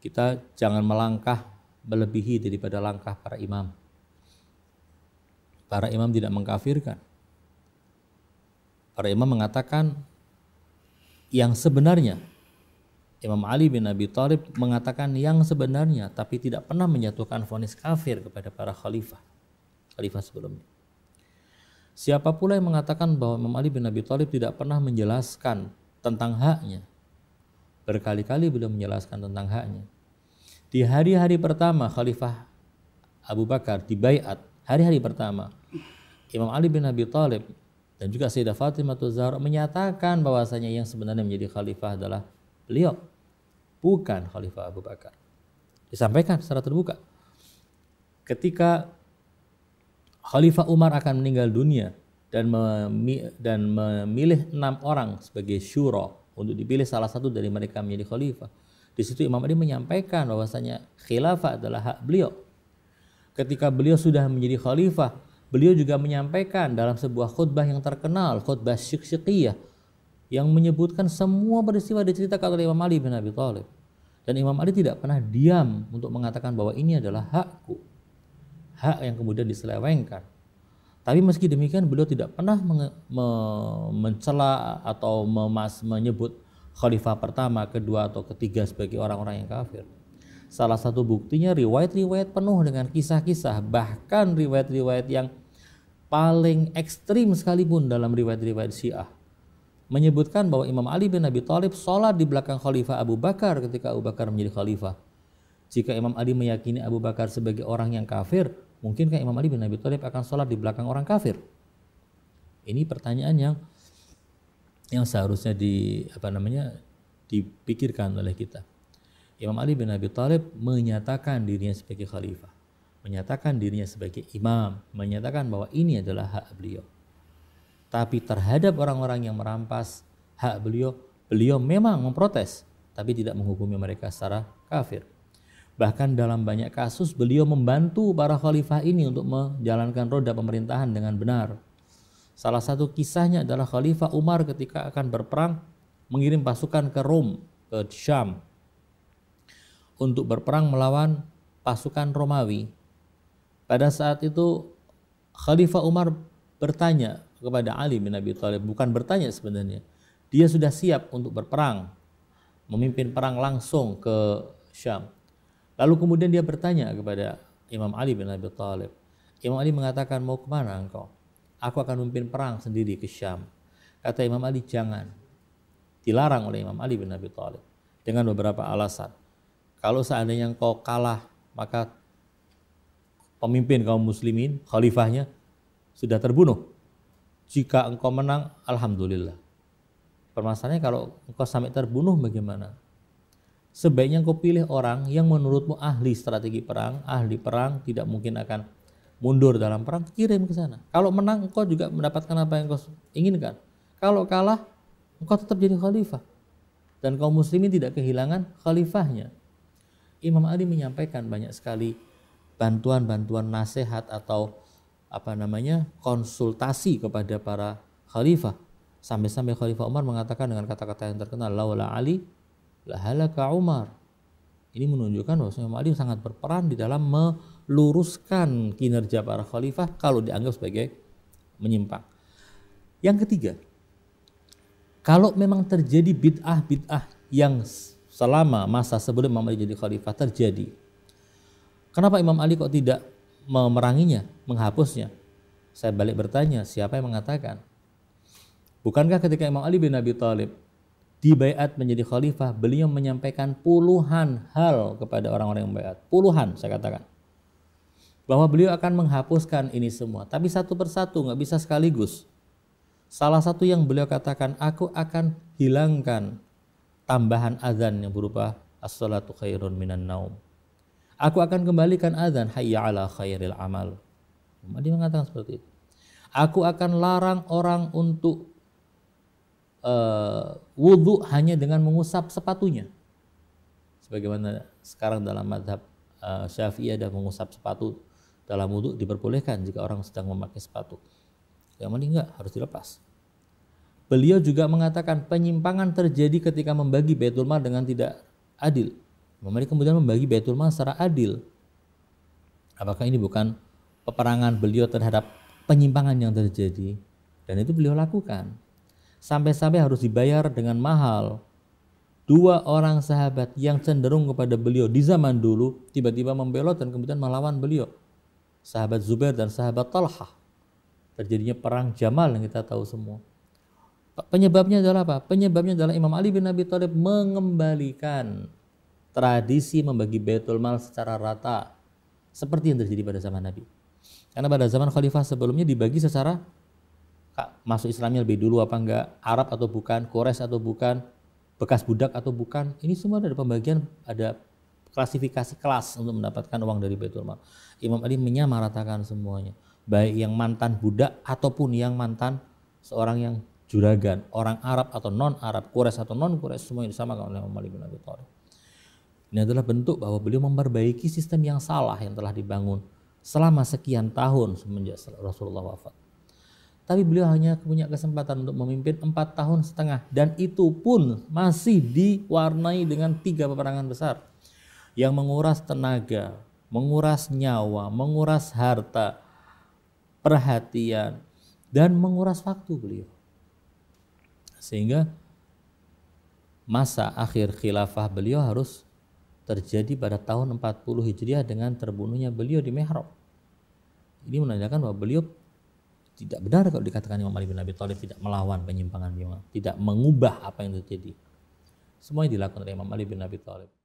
Kita jangan melangkah melebihi daripada langkah para imam. Para imam tidak mengkafirkan. Para imam mengatakan yang sebenarnya. Imam Ali bin Abi Thalib mengatakan yang sebenarnya tapi tidak pernah menyatukan vonis kafir kepada para khalifah. Khalifah sebelumnya. Siapa pula yang mengatakan bahwa Imam Ali bin Abi Thalib tidak pernah menjelaskan tentang haknya Berkali-kali beliau menjelaskan tentang haknya. Di hari-hari pertama Khalifah Abu Bakar di bayat hari-hari pertama Imam Ali bin Abi Thalib dan juga Sayyidah Fatimah Zahra menyatakan bahwasanya yang sebenarnya menjadi khalifah adalah beliau, bukan Khalifah Abu Bakar. Disampaikan secara terbuka. Ketika Khalifah Umar akan meninggal dunia dan memilih enam orang sebagai syuro untuk dipilih salah satu dari mereka menjadi khalifah. Di situ Imam Ali menyampaikan bahwasanya khilafah adalah hak beliau. Ketika beliau sudah menjadi khalifah, beliau juga menyampaikan dalam sebuah khutbah yang terkenal, khutbah syiksyiqiyah, yang menyebutkan semua peristiwa diceritakan oleh Imam Ali bin Abi Thalib. Dan Imam Ali tidak pernah diam untuk mengatakan bahwa ini adalah hakku. Hak yang kemudian diselewengkan. Tapi meski demikian beliau tidak pernah menge- me- mencela atau memas menyebut khalifah pertama, kedua atau ketiga sebagai orang-orang yang kafir. Salah satu buktinya riwayat-riwayat penuh dengan kisah-kisah, bahkan riwayat-riwayat yang paling ekstrim sekalipun dalam riwayat-riwayat Syiah menyebutkan bahwa Imam Ali bin Abi Thalib sholat di belakang Khalifah Abu Bakar ketika Abu Bakar menjadi Khalifah. Jika Imam Ali meyakini Abu Bakar sebagai orang yang kafir, mungkinkah Imam Ali bin Abi Thalib akan sholat di belakang orang kafir? Ini pertanyaan yang yang seharusnya di apa namanya dipikirkan oleh kita. Imam Ali bin Abi Thalib menyatakan dirinya sebagai khalifah, menyatakan dirinya sebagai imam, menyatakan bahwa ini adalah hak beliau. Tapi terhadap orang-orang yang merampas hak beliau, beliau memang memprotes, tapi tidak menghukumi mereka secara kafir. Bahkan dalam banyak kasus beliau membantu para khalifah ini untuk menjalankan roda pemerintahan dengan benar. Salah satu kisahnya adalah khalifah Umar ketika akan berperang mengirim pasukan ke Rom, ke Syam untuk berperang melawan pasukan Romawi. Pada saat itu Khalifah Umar bertanya kepada Ali bin Abi Thalib, bukan bertanya sebenarnya. Dia sudah siap untuk berperang, memimpin perang langsung ke Syam. Lalu kemudian dia bertanya kepada Imam Ali bin Abi Thalib. Imam Ali mengatakan, mau kemana engkau? Aku akan memimpin perang sendiri ke Syam. Kata Imam Ali, jangan. Dilarang oleh Imam Ali bin Abi Thalib dengan beberapa alasan. Kalau seandainya engkau kalah, maka pemimpin kaum muslimin, khalifahnya sudah terbunuh. Jika engkau menang, alhamdulillah. Permasalahannya kalau engkau sampai terbunuh bagaimana? Sebaiknya kau pilih orang yang menurutmu ahli strategi perang, ahli perang tidak mungkin akan mundur dalam perang, kirim ke sana. Kalau menang engkau juga mendapatkan apa yang kau inginkan. Kalau kalah, engkau tetap jadi khalifah. Dan kaum muslimin tidak kehilangan khalifahnya. Imam Ali menyampaikan banyak sekali bantuan-bantuan nasihat atau apa namanya konsultasi kepada para khalifah. Sampai-sampai Khalifah Umar mengatakan dengan kata-kata yang terkenal, "Laula Ali lahalaka Umar. Ini menunjukkan bahwa Imam Ali sangat berperan di dalam meluruskan kinerja para khalifah kalau dianggap sebagai menyimpang. Yang ketiga, kalau memang terjadi bid'ah-bid'ah yang selama masa sebelum Imam Ali jadi khalifah terjadi, kenapa Imam Ali kok tidak memeranginya, menghapusnya? Saya balik bertanya, siapa yang mengatakan? Bukankah ketika Imam Ali bin Abi Thalib di bayat menjadi khalifah, beliau menyampaikan puluhan hal kepada orang-orang yang bayat. Puluhan saya katakan. Bahwa beliau akan menghapuskan ini semua. Tapi satu persatu, nggak bisa sekaligus. Salah satu yang beliau katakan, aku akan hilangkan tambahan azan yang berupa as-salatu khairun minan naum. Aku akan kembalikan azan hayya ala khairil amal. Dia mengatakan seperti itu. Aku akan larang orang untuk uh, eh, wudhu hanya dengan mengusap sepatunya. Sebagaimana sekarang dalam madhab uh, syafi'i ada mengusap sepatu dalam wudhu diperbolehkan jika orang sedang memakai sepatu. Yang penting enggak harus dilepas. Beliau juga mengatakan penyimpangan terjadi ketika membagi Baitul Mal dengan tidak adil. Mereka kemudian membagi Baitul Mal secara adil. Apakah ini bukan peperangan beliau terhadap penyimpangan yang terjadi? Dan itu beliau lakukan sampai-sampai harus dibayar dengan mahal. Dua orang sahabat yang cenderung kepada beliau di zaman dulu tiba-tiba membelot dan kemudian melawan beliau. Sahabat Zubair dan sahabat Talha. Terjadinya perang Jamal yang kita tahu semua. Penyebabnya adalah apa? Penyebabnya adalah Imam Ali bin Abi Thalib mengembalikan tradisi membagi Baitul Mal secara rata seperti yang terjadi pada zaman Nabi. Karena pada zaman khalifah sebelumnya dibagi secara masuk Islamnya lebih dulu apa enggak, Arab atau bukan, Kores atau bukan, bekas budak atau bukan. Ini semua ada pembagian, ada klasifikasi kelas untuk mendapatkan uang dari Baitul Mal. Imam Ali menyamaratakan semuanya, baik yang mantan budak ataupun yang mantan seorang yang juragan, orang Arab atau non-Arab, kores atau non kores semua yang sama oleh Imam Ali bin Abi Thalib. Ini adalah bentuk bahwa beliau memperbaiki sistem yang salah yang telah dibangun selama sekian tahun semenjak Rasulullah wafat. Tapi beliau hanya punya kesempatan untuk memimpin empat tahun setengah dan itu pun masih diwarnai dengan tiga peperangan besar yang menguras tenaga, menguras nyawa, menguras harta, perhatian, dan menguras waktu beliau. Sehingga masa akhir khilafah beliau harus terjadi pada tahun 40 Hijriah dengan terbunuhnya beliau di Mihrab. Ini menandakan bahwa beliau tidak benar kalau dikatakan Imam Ali bin Abi Thalib tidak melawan penyimpangan Imam, tidak mengubah apa yang terjadi. Semua yang dilakukan oleh Imam Ali bin Abi Thalib.